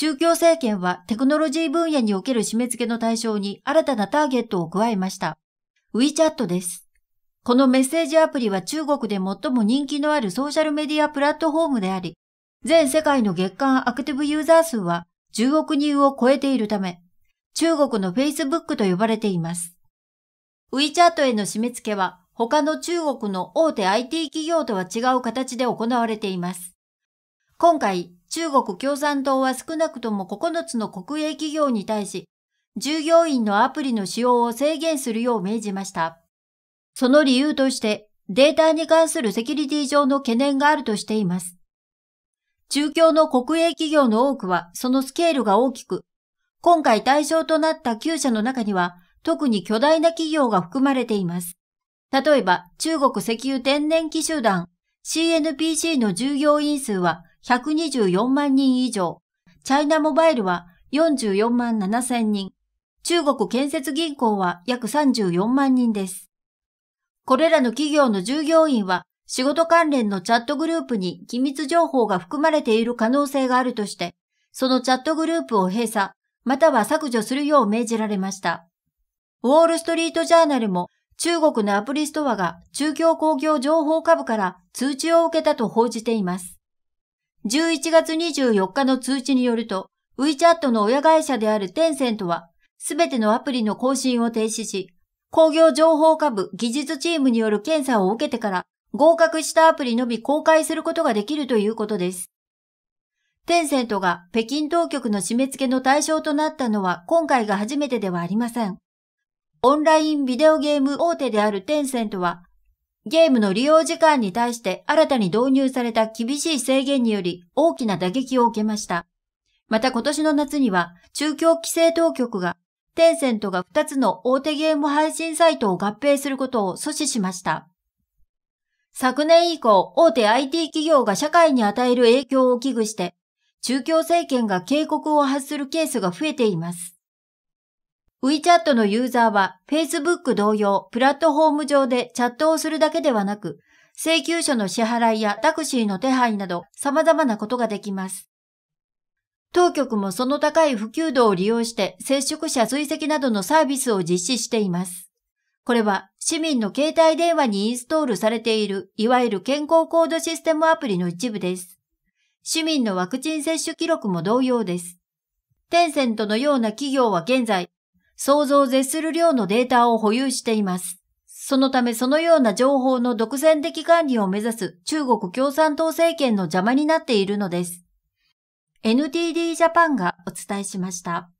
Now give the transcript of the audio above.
中共政権はテクノロジー分野における締め付けの対象に新たなターゲットを加えました。WeChat です。このメッセージアプリは中国で最も人気のあるソーシャルメディアプラットフォームであり、全世界の月間アクティブユーザー数は10億人を超えているため、中国の Facebook と呼ばれています。WeChat への締め付けは他の中国の大手 IT 企業とは違う形で行われています。今回、中国共産党は少なくとも9つの国営企業に対し、従業員のアプリの使用を制限するよう命じました。その理由として、データに関するセキュリティ上の懸念があるとしています。中共の国営企業の多くはそのスケールが大きく、今回対象となった9社の中には特に巨大な企業が含まれています。例えば中国石油天然機集団 CNPC の従業員数は124万人以上、チャイナモバイルは44万7千人、中国建設銀行は約34万人です。これらの企業の従業員は仕事関連のチャットグループに機密情報が含まれている可能性があるとして、そのチャットグループを閉鎖、または削除するよう命じられました。ウォールストリートジャーナルも中国のアプリストアが中京工業情報株から通知を受けたと報じています。11月24日の通知によると、WeChat の親会社であるテンセントは、すべてのアプリの更新を停止し、工業情報科部技術チームによる検査を受けてから、合格したアプリのみ公開することができるということです。テンセントが北京当局の締め付けの対象となったのは今回が初めてではありません。オンラインビデオゲーム大手であるテンセントはゲームの利用時間に対して新たに導入された厳しい制限により大きな打撃を受けました。また今年の夏には中京規制当局がテンセントが2つの大手ゲーム配信サイトを合併することを阻止しました。昨年以降、大手 IT 企業が社会に与える影響を危惧して、中共政権が警告を発するケースが増えています。WeChat のユーザーは Facebook 同様プラットフォーム上でチャットをするだけではなく、請求書の支払いやタクシーの手配など様々なことができます。当局もその高い普及度を利用して接触者追跡などのサービスを実施しています。これは市民の携帯電話にインストールされているいわゆる健康コードシステムアプリの一部です。市民のワクチン接種記録も同様です。テンセントのような企業は現在想像を絶する量のデータを保有しています。そのためそのような情報の独占的管理を目指す中国共産党政権の邪魔になっているのです。NTD ジャパンがお伝えしました。